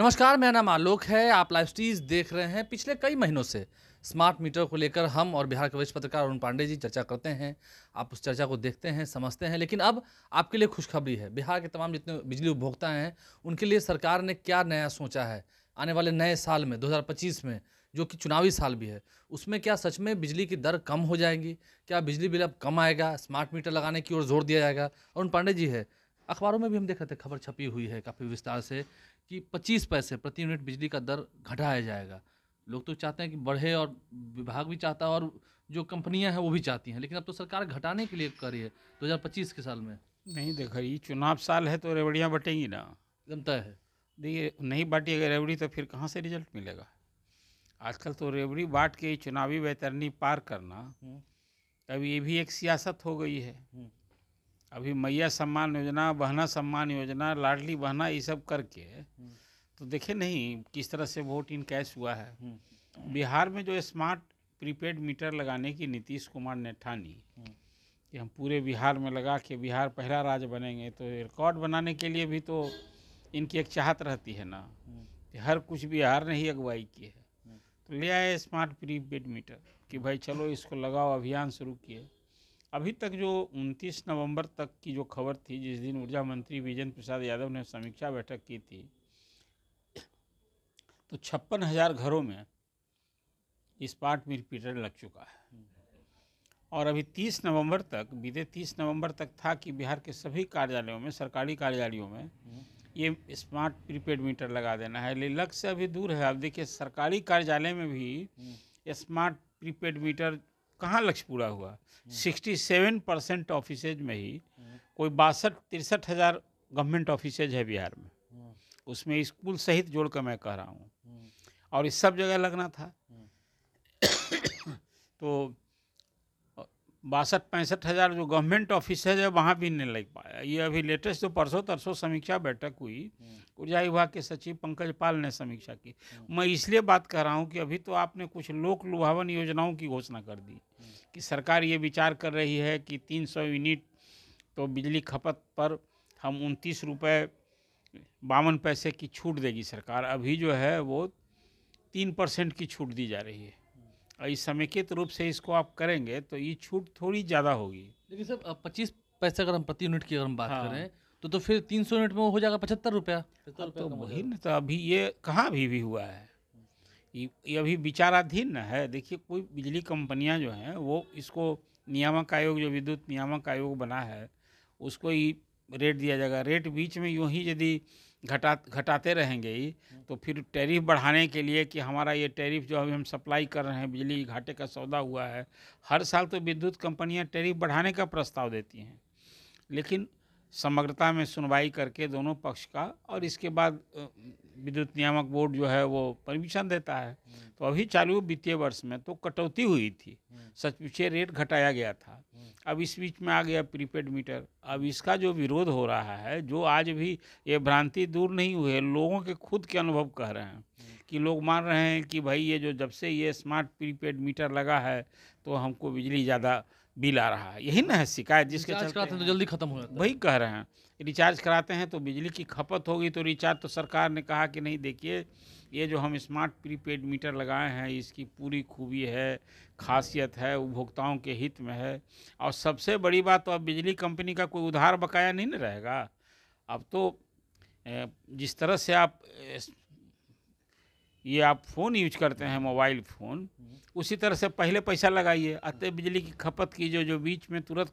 नमस्कार मेरा नाम आलोक है आप लाइव स्टीज देख रहे हैं पिछले कई महीनों से स्मार्ट मीटर को लेकर हम और बिहार के वरिष्ठ पत्रकार अरुण पांडे जी चर्चा करते हैं आप उस चर्चा को देखते हैं समझते हैं लेकिन अब आपके लिए खुशखबरी है बिहार के तमाम जितने बिजली उपभोक्ता हैं उनके लिए सरकार ने क्या नया सोचा है आने वाले नए साल में दो में जो कि चुनावी साल भी है उसमें क्या सच में बिजली की दर कम हो जाएगी क्या बिजली बिल अब कम आएगा स्मार्ट मीटर लगाने की ओर जोर दिया जाएगा अरुण पांडे जी है अखबारों में भी हम देख रहे थे खबर छपी हुई है काफ़ी विस्तार से कि 25 पैसे प्रति यूनिट बिजली का दर घटाया जाएगा लोग तो चाहते हैं कि बढ़े और विभाग भी चाहता है और जो कंपनियां हैं वो भी चाहती हैं लेकिन अब तो सरकार घटाने के लिए कर रही है दो के साल में नहीं देखो ये चुनाव साल है तो रेवड़ियाँ बटेंगी ना एकदम तय है देखिए नहीं बांटी अगर रेवड़ी तो फिर कहाँ से रिजल्ट मिलेगा आजकल तो रेवड़ी बांट के चुनावी वैतरणी पार करना अब हम्म। ये भी एक सियासत हो गई है हम्म। अभी मैया सम्मान योजना बहना सम्मान योजना लाडली बहना ये सब करके हम्म। तो देखे नहीं किस तरह से वोट इन कैश हुआ है हम्म। बिहार में जो स्मार्ट प्रीपेड मीटर लगाने की नीतीश कुमार ने ठानी हम्म। कि हम पूरे बिहार में लगा के बिहार पहला राज्य बनेंगे तो रिकॉर्ड बनाने के लिए भी तो इनकी एक चाहत रहती है ना कि हर कुछ बिहार ने ही अगुवाई की है तो ले आए स्मार्ट प्रीपेड मीटर कि भाई चलो इसको लगाओ अभियान शुरू किए अभी तक जो 29 नवंबर तक की जो खबर थी जिस दिन ऊर्जा मंत्री विजेंद्र प्रसाद यादव ने समीक्षा बैठक की थी तो छप्पन हज़ार घरों में स्पार्ट रिपीटर लग चुका है और अभी 30 नवंबर तक बीते 30 नवंबर तक था कि बिहार के सभी कार्यालयों में सरकारी कार्यालयों में ये स्मार्ट प्रीपेड मीटर लगा देना है लक्ष्य से अभी दूर है अब देखिए सरकारी कार्यालय में भी हम्म। स्मार्ट प्रीपेड मीटर कहाँ लक्ष्य पूरा हुआ सेवन परसेंट ऑफिसेज में ही हम्म। कोई बासठ तिरसठ हज़ार गवर्नमेंट ऑफिसेज है बिहार में हम्म। उसमें स्कूल सहित जोड़ कर मैं कह रहा हूँ हम्म। और इस सब जगह लगना था तो बासठ पैंसठ हज़ार जो गवर्नमेंट ऑफिस है जो वहाँ भी नहीं लग पाया ये अभी लेटेस्ट जो परसों तरसों समीक्षा बैठक हुई हम्म। ऊर्जा विभाग के सचिव पंकज पाल ने समीक्षा की हम्म। मैं इसलिए बात कर रहा हूँ कि अभी तो आपने कुछ लोक लुभावन योजनाओं की घोषणा कर दी हम्म। कि सरकार ये विचार कर रही है कि तीन सौ यूनिट तो बिजली खपत पर हम उनतीस रुपये बावन पैसे की छूट देगी सरकार अभी जो है वो तीन परसेंट की छूट दी जा रही है इस समेकित रूप से इसको आप करेंगे तो ये छूट थोड़ी ज़्यादा होगी लेकिन सर पच्चीस पैसे अगर हम प्रति यूनिट की अगर हम बात हाँ। करें तो तो फिर तीन सौ यूनिट में हो जाएगा पचहत्तर रुपया हाँ, तो वही मतलब ना तो अभी ये कहाँ अभी भी हुआ है ये अभी विचाराधीन ना है देखिए कोई बिजली कंपनियाँ जो हैं वो इसको नियामक आयोग जो विद्युत नियामक आयोग बना है उसको ही रेट दिया जाएगा रेट बीच में यूँ ही यदि घटा घटाते रहेंगे ही तो फिर टैरिफ बढ़ाने के लिए कि हमारा ये टैरिफ जो अभी हम सप्लाई कर रहे हैं बिजली घाटे का सौदा हुआ है हर साल तो विद्युत कंपनियां टैरिफ बढ़ाने का प्रस्ताव देती हैं लेकिन समग्रता में सुनवाई करके दोनों पक्ष का और इसके बाद विद्युत नियामक बोर्ड जो है वो परमिशन देता है हम्म। तो अभी चालू वित्तीय वर्ष में तो कटौती हुई थी हम्म। सच पीछे रेट घटाया गया था हम्म। अब इस बीच में आ गया प्रीपेड मीटर अब इसका जो विरोध हो रहा है जो आज भी ये भ्रांति दूर नहीं हुई है लोगों के खुद के अनुभव कह रहे हैं कि लोग मान रहे हैं कि भाई ये जो जब से ये स्मार्ट प्रीपेड मीटर लगा है तो हमको बिजली ज़्यादा बिल आ रहा है यही ना है शिकायत जिसके चलते तो जल्दी खत्म हो जाता वही कह रहे हैं रिचार्ज कराते हैं तो बिजली की खपत होगी तो रिचार्ज तो सरकार ने कहा कि नहीं देखिए ये जो हम स्मार्ट प्रीपेड मीटर लगाए हैं इसकी पूरी खूबी है खासियत है उपभोक्ताओं के हित में है और सबसे बड़ी बात तो अब बिजली कंपनी का कोई उधार बकाया नहीं ना रहेगा अब तो जिस तरह से आप ये आप फ़ोन यूज करते हैं मोबाइल फ़ोन उसी तरह से पहले पैसा लगाइए अतः बिजली की खपत की जो जो बीच में तुरंत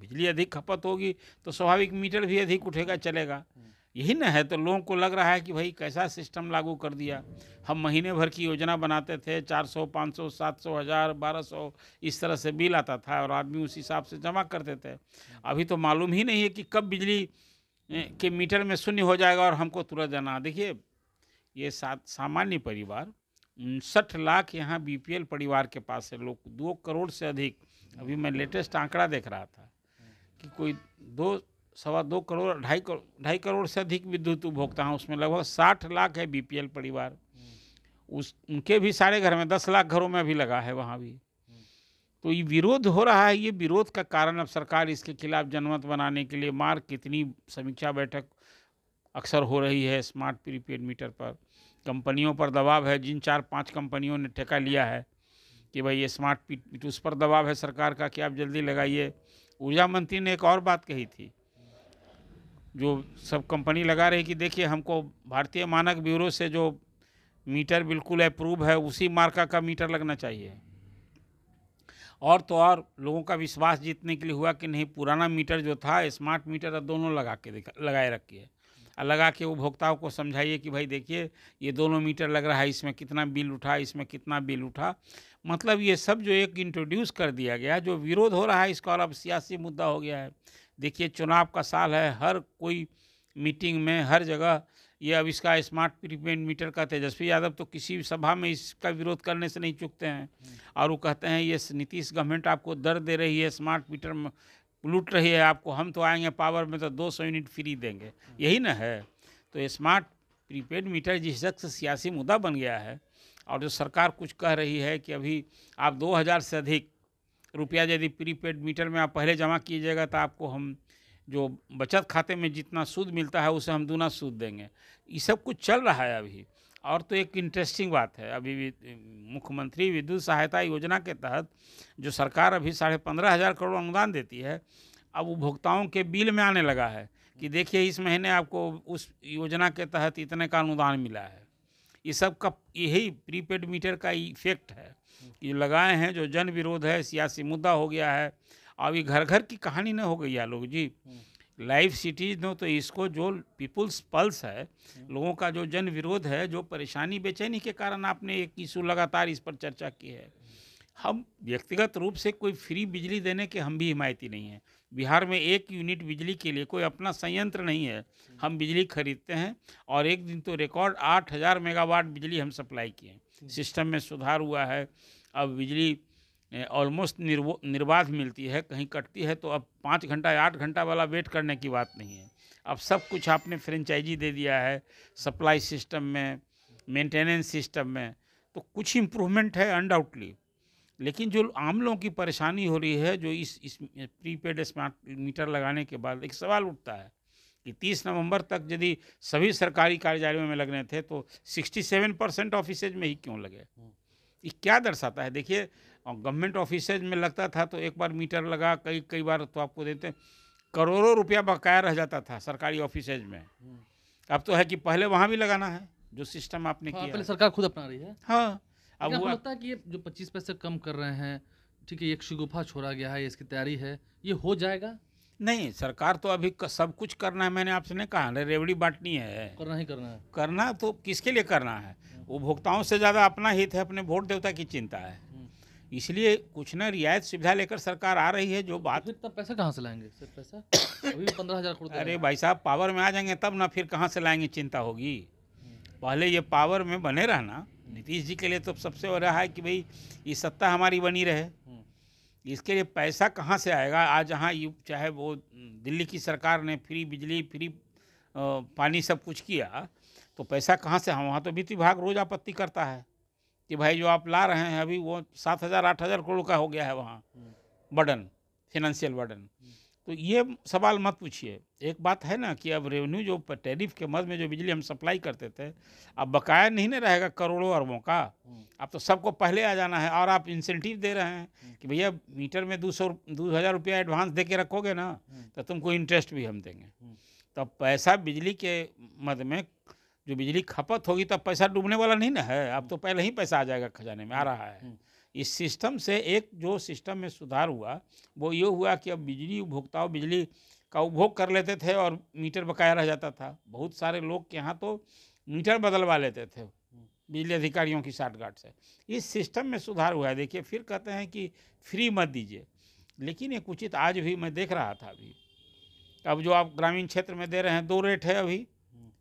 बिजली अधिक खपत होगी तो स्वाभाविक मीटर भी अधिक उठेगा चलेगा यही ना है तो लोगों को लग रहा है कि भाई कैसा सिस्टम लागू कर दिया हम महीने भर की योजना बनाते थे 400, 500, 700, हज़ार बारह इस तरह से बिल आता था और आदमी उस हिसाब से जमा करते थे अभी तो मालूम ही नहीं है कि कब बिजली के मीटर में शून्य हो जाएगा और हमको तुरंत जाना देखिए ये सामान्य परिवार उनसठ लाख यहाँ बीपीएल परिवार के पास है लोग दो करोड़ से अधिक अभी मैं लेटेस्ट आंकड़ा देख रहा था कि कोई दो सवा दो करोड़ ढाई करोड़ ढाई करोड़ से अधिक विद्युत उपभोक्ता हैं उसमें लगभग साठ लाख है बीपीएल परिवार उस उनके भी सारे घर में दस लाख घरों में अभी लगा है वहाँ भी तो ये विरोध हो रहा है ये विरोध का कारण अब सरकार इसके खिलाफ जनमत बनाने के लिए मार कितनी समीक्षा बैठक अक्सर हो रही है स्मार्ट प्रीपेड मीटर पर कंपनियों पर दबाव है जिन चार पांच कंपनियों ने ठेका लिया है कि भाई ये स्मार्ट मीटर उस पर दबाव है सरकार का कि आप जल्दी लगाइए ऊर्जा मंत्री ने एक और बात कही थी जो सब कंपनी लगा रही कि देखिए हमको भारतीय मानक ब्यूरो से जो मीटर बिल्कुल अप्रूव है उसी मार्का का मीटर लगना चाहिए और तो और लोगों का विश्वास जीतने के लिए हुआ कि नहीं पुराना मीटर जो था स्मार्ट मीटर दोनों लगा के दिखा लगाए रखिए लगा के उपभोक्ताओं को समझाइए कि भाई देखिए ये दोनों मीटर लग रहा है इसमें कितना बिल उठा इसमें कितना बिल उठा मतलब ये सब जो एक इंट्रोड्यूस कर दिया गया जो विरोध हो रहा है इसका और अब सियासी मुद्दा हो गया है देखिए चुनाव का साल है हर कोई मीटिंग में हर जगह ये अब इसका स्मार्ट प्रीपेड मीटर का तेजस्वी यादव तो किसी भी सभा में इसका विरोध करने से नहीं चुकते हैं हम्म। और वो कहते हैं ये नीतीश गवर्नमेंट आपको दर दे रही है स्मार्ट मीटर लूट रही है आपको हम तो आएंगे पावर में तो 200 यूनिट फ्री देंगे यही ना है तो स्मार्ट प्रीपेड मीटर जिस से सियासी मुद्दा बन गया है और जो सरकार कुछ कह रही है कि अभी आप 2000 से अधिक रुपया यदि प्रीपेड मीटर में आप पहले जमा कीजिएगा तो आपको हम जो बचत खाते में जितना सूद मिलता है उसे हम दूना सूद देंगे ये सब कुछ चल रहा है अभी और तो एक इंटरेस्टिंग बात है अभी मुख्यमंत्री विद्युत सहायता योजना के तहत जो सरकार अभी साढ़े पंद्रह हज़ार करोड़ अनुदान देती है अब उपभोक्ताओं के बिल में आने लगा है कि देखिए इस महीने आपको उस योजना के तहत इतने का अनुदान मिला है ये सब का यही प्रीपेड मीटर का इफेक्ट है ये लगाए हैं जो जन विरोध है सियासी मुद्दा हो गया है अभी घर घर की कहानी न हो गई है लोग जी लाइव सिटीज दो तो इसको जो पीपुल्स पल्स है हम्म। लोगों का जो जन विरोध है जो परेशानी बेचैनी के कारण आपने एक इशू लगातार इस पर चर्चा की है हम व्यक्तिगत रूप से कोई फ्री बिजली देने के हम भी हिमायती नहीं हैं बिहार में एक यूनिट बिजली के लिए कोई अपना संयंत्र नहीं है हम्म। हम बिजली खरीदते हैं और एक दिन तो रिकॉर्ड आठ हज़ार मेगावाट बिजली हम सप्लाई किए सिस्टम हम्म। में सुधार हुआ है अब बिजली ऑलमोस्ट निर्वो निर्बाध मिलती है कहीं कटती है तो अब पाँच घंटा या आठ घंटा वाला वेट करने की बात नहीं है अब सब कुछ आपने फ्रेंचाइजी दे दिया है सप्लाई सिस्टम में मेंटेनेंस सिस्टम में तो कुछ इम्प्रूवमेंट है अनडाउटली लेकिन जो आम लोगों की परेशानी हो रही है जो इस इस प्रीपेड स्मार्ट मीटर लगाने के बाद एक सवाल उठता है कि 30 नवंबर तक यदि सभी सरकारी कार्यालयों में लगने थे तो 67 परसेंट ऑफिसेज में ही क्यों लगे हम्म। ये क्या दर्शाता है देखिए गवर्नमेंट ऑफिसेज में लगता था तो एक बार मीटर लगा कई कई बार तो आपको देते करोड़ों रुपया बकाया रह जाता था सरकारी ऑफिसेज में हम्म। अब तो है कि पहले वहाँ भी लगाना है जो सिस्टम आपने हाँ, किया पहले सरकार खुद अपना रही है हाँ अब वो लगता है कि ये जो पच्चीस पैसे कम कर रहे हैं ठीक है एक शिगुफा छोड़ा गया है इसकी तैयारी है ये हो जाएगा नहीं सरकार तो अभी सब कुछ करना है मैंने आपसे नहीं कहा रेवड़ी बांटनी है करना ही करना है करना तो किसके लिए करना है उपभोक्ताओं से ज़्यादा अपना हित है अपने वोट देवता की चिंता है हम्म। इसलिए कुछ ना रियायत सुविधा लेकर सरकार आ रही है जो तो बात तो पैसा कहाँ से लाएंगे पैसा पंद्रह हज़ार करोड़ तो अरे भाई साहब पावर में आ जाएंगे तब ना फिर कहाँ से लाएंगे चिंता होगी पहले ये पावर में बने रहना हम्म। नीतीश जी के लिए तो सबसे हो रहा है कि भाई ये सत्ता हमारी बनी रहे हम्म। इसके लिए पैसा कहाँ से आएगा आज यहाँ चाहे वो दिल्ली की सरकार ने फ्री बिजली फ्री पानी सब कुछ किया तो पैसा कहाँ से वहाँ तो वित्त विभाग रोज़ आपत्ति करता है कि भाई जो आप ला रहे हैं अभी वो सात हज़ार आठ हज़ार करोड़ का हो गया है वहाँ हम्म। बर्डन फिनेंशियल बर्डन तो ये सवाल मत पूछिए एक बात है ना कि अब रेवेन्यू जो टैरिफ के मद में जो बिजली हम सप्लाई करते थे अब बकाया नहीं ना रहेगा करोड़ों अरबों का हम्म। अब तो सबको पहले आ जाना है और आप इंसेंटिव दे रहे हैं हम्म। कि भैया मीटर में दो सौ दो हज़ार रुपया एडवांस दे के रखोगे ना हम्म। तो तुमको इंटरेस्ट भी हम देंगे तो पैसा बिजली के मद में जो बिजली खपत होगी तो पैसा डूबने वाला नहीं ना है अब तो पहले ही पैसा आ जाएगा खजाने में आ रहा है इस सिस्टम से एक जो सिस्टम में सुधार हुआ वो ये हुआ कि अब बिजली उपभोक्ताओं बिजली का उपभोग कर लेते थे और मीटर बकाया रह जाता था बहुत सारे लोग के यहाँ तो मीटर बदलवा लेते थे बिजली अधिकारियों की शार्टकट से इस सिस्टम में सुधार हुआ है देखिए फिर कहते हैं कि फ्री मत दीजिए लेकिन एक उचित आज भी मैं देख रहा था अभी अब जो आप ग्रामीण क्षेत्र में दे रहे हैं दो रेट है अभी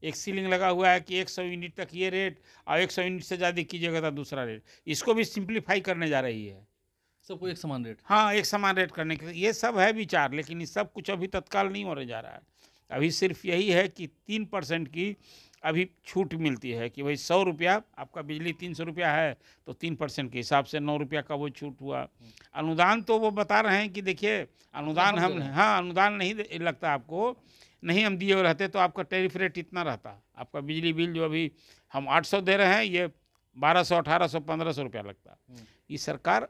एक सीलिंग लगा हुआ है कि 100 यूनिट तक ये रेट और 100 यूनिट से ज़्यादा कीजिएगा तो दूसरा रेट इसको भी सिंप्लीफाई करने जा रही है सबको एक समान रेट हाँ एक समान रेट करने के ये सब है विचार लेकिन ये सब कुछ अभी तत्काल नहीं होने जा रहा है अभी सिर्फ यही है कि तीन परसेंट की अभी छूट मिलती है कि भाई सौ रुपया आपका बिजली तीन सौ रुपया है तो तीन परसेंट के हिसाब से नौ रुपया का वो छूट हुआ अनुदान तो वो बता रहे हैं कि देखिए अनुदान हम हाँ अनुदान नहीं लगता आपको नहीं हम दिए रहते तो आपका टेरिफ रेट इतना रहता आपका बिजली बिल जो अभी हम 800 दे रहे हैं ये 1200 1800 1500 रुपया लगता हम्म। ये सरकार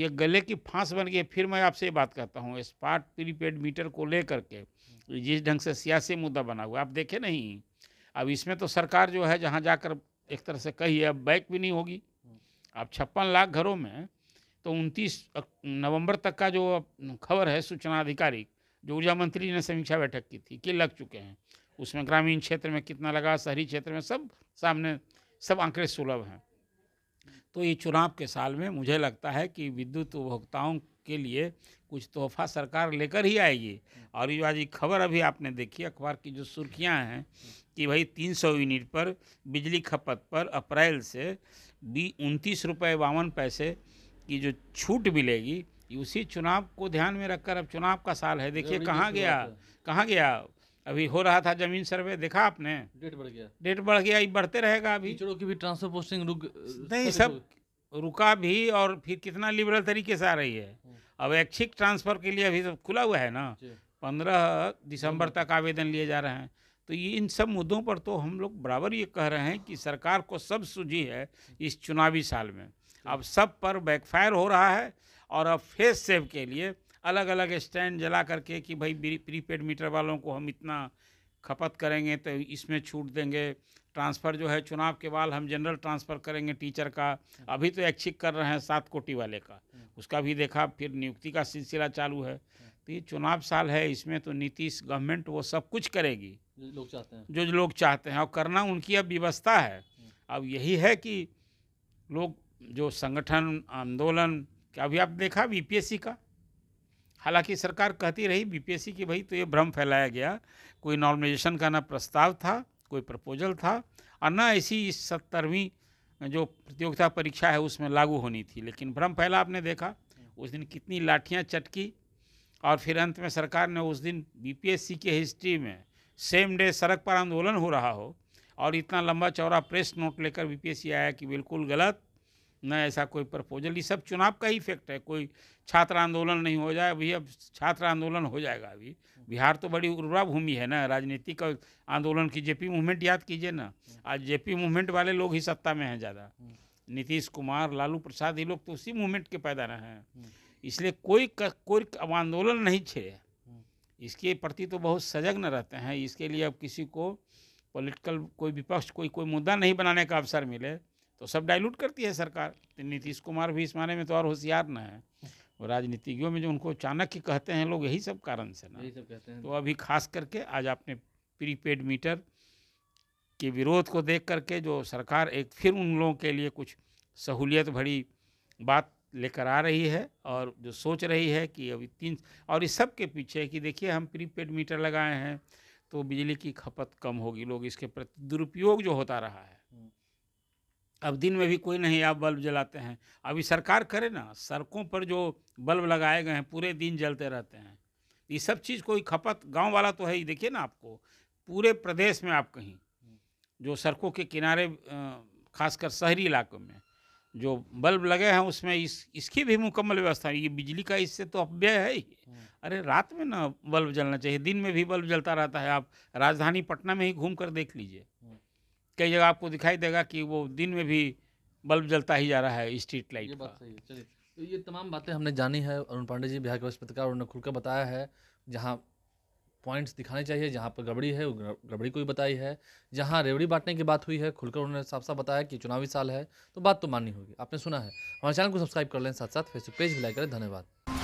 ये गले की फांस बन गई फिर मैं आपसे ये बात करता हूँ स्मार्ट प्रीपेड मीटर को ले करके जिस ढंग से सियासी मुद्दा बना हुआ आप देखे नहीं अब इसमें तो सरकार जो है जहाँ जाकर एक तरह से कही अब बैक भी नहीं होगी हम्म। आप छप्पन लाख घरों में तो उनतीस नवंबर तक का जो खबर है सूचना अधिकारी जो ऊर्जा मंत्री ने समीक्षा बैठक की थी कि लग चुके हैं उसमें ग्रामीण क्षेत्र में कितना लगा शहरी क्षेत्र में सब सामने सब आंकड़े सुलभ हैं तो ये चुनाव के साल में मुझे लगता है कि विद्युत उपभोक्ताओं के लिए कुछ तोहफा सरकार लेकर ही आएगी और ये आज खबर अभी आपने देखी अखबार की जो सुर्खियां हैं कि भाई 300 यूनिट पर बिजली खपत पर अप्रैल से बी उनतीस रुपये बावन पैसे की जो छूट मिलेगी उसी चुनाव को ध्यान में रखकर अब चुनाव का साल है देखिए कहाँ गया कहाँ गया अभी हो रहा था जमीन सर्वे देखा आपने डेट बढ़ गया डेट बढ़ गया ये बढ़ते रहेगा अभी की भी ट्रांसफर पोस्टिंग रुक नहीं सब रुका भी और फिर कितना लिबरल तरीके से आ रही है हम्म। अब ऐच्छिक ट्रांसफर के लिए अभी सब खुला हुआ है ना पंद्रह दिसंबर तक आवेदन लिए जा रहे हैं तो ये इन सब मुद्दों पर तो हम लोग बराबर ये कह रहे हैं कि सरकार को सब सूझी है इस चुनावी साल में अब सब पर बैकफायर हो रहा है और अब फेस सेव के लिए अलग अलग स्टैंड जला करके कि भाई प्रीपेड मीटर वालों को हम इतना खपत करेंगे तो इसमें छूट देंगे ट्रांसफ़र जो है चुनाव के बाद हम जनरल ट्रांसफ़र करेंगे टीचर का अभी तो ऐच्छिक कर रहे हैं सात कोटि वाले का उसका भी देखा फिर नियुक्ति का सिलसिला चालू है तो ये चुनाव साल है इसमें तो नीतीश गवर्नमेंट वो सब कुछ करेगी लोग चाहते हैं जो लोग चाहते हैं और करना उनकी अब व्यवस्था है अब यही है कि लोग जो संगठन आंदोलन कि अभी आप देखा बीपीएससी का हालांकि सरकार कहती रही बीपीएससी की भाई तो ये भ्रम फैलाया गया कोई नॉर्मलाइजेशन का ना प्रस्ताव था कोई प्रपोजल था और ना ऐसी इस सत्तरवीं जो प्रतियोगिता परीक्षा है उसमें लागू होनी थी लेकिन भ्रम फैला आपने देखा उस दिन कितनी लाठियाँ चटकी और फिर अंत में सरकार ने उस दिन बीपीएससी के हिस्ट्री में सेम डे सड़क पर आंदोलन हो रहा हो और इतना लंबा चौड़ा प्रेस नोट लेकर बीपीएससी आया कि बिल्कुल गलत न ऐसा कोई प्रपोजल ये सब चुनाव का ही इफेक्ट है कोई छात्र आंदोलन नहीं हो जाए अभी अब छात्र आंदोलन हो जाएगा अभी बिहार तो बड़ी उर्वरा भूमि है ना राजनीतिक आंदोलन की जेपी मूवमेंट याद कीजिए ना आज जेपी मूवमेंट वाले लोग ही सत्ता में हैं ज़्यादा नीतीश कुमार लालू प्रसाद ये लोग तो उसी मूवमेंट के पैदा रहे हैं इसलिए कोई कोई अब आंदोलन नहीं छेड़े इसके प्रति तो बहुत सजग न रहते हैं इसके लिए अब किसी को पॉलिटिकल कोई विपक्ष कोई कोई मुद्दा नहीं बनाने का अवसर मिले तो सब डाइल्यूट करती है सरकार तो नीतीश कुमार भी इस माने में तो और होशियार ना है वो राजनीतिज्ञों में जो उनको चाणक्य कहते हैं लोग यही सब कारण से ना यही सब कहते हैं तो अभी खास करके आज आपने प्रीपेड मीटर के विरोध को देख करके जो सरकार एक फिर उन लोगों के लिए कुछ सहूलियत भरी बात लेकर आ रही है और जो सोच रही है कि अभी तीन और इस सब के पीछे कि देखिए हम प्रीपेड मीटर लगाए हैं तो बिजली की खपत कम होगी लोग इसके प्रति दुरुपयोग जो होता रहा है अब दिन में भी कोई नहीं आप बल्ब जलाते हैं अभी सरकार करे ना सड़कों पर जो बल्ब लगाए गए हैं पूरे दिन जलते रहते हैं ये सब चीज़ कोई खपत गांव वाला तो है ही देखिए ना आपको पूरे प्रदेश में आप कहीं जो सड़कों के किनारे खासकर शहरी इलाकों में जो बल्ब लगे हैं उसमें इस इसकी भी मुकम्मल व्यवस्था ये बिजली का इससे तो अपव्यय है ही अरे रात में ना बल्ब जलना चाहिए दिन में भी बल्ब जलता रहता है आप राजधानी पटना में ही घूम कर देख लीजिए कई जगह आपको दिखाई देगा कि वो दिन में भी बल्ब जलता ही जा रहा है स्ट्रीट लाइट ये बात सही है चलिए तो ये तमाम बातें हमने जानी है अरुण पांडे जी बिहार के वरिष्ठ पत्रकार उन्होंने खुलकर बताया है जहाँ पॉइंट्स दिखाने चाहिए जहाँ पर गड़बड़ी है गड़बड़ी को भी बताई है जहाँ रेवड़ी बांटने की बात हुई है खुलकर उन्होंने साफ साफ बताया कि चुनावी साल है तो बात तो माननी होगी आपने सुना है हमारे चैनल को सब्सक्राइब कर लें साथ साथ फेसबुक पेज भी लाइक करें धन्यवाद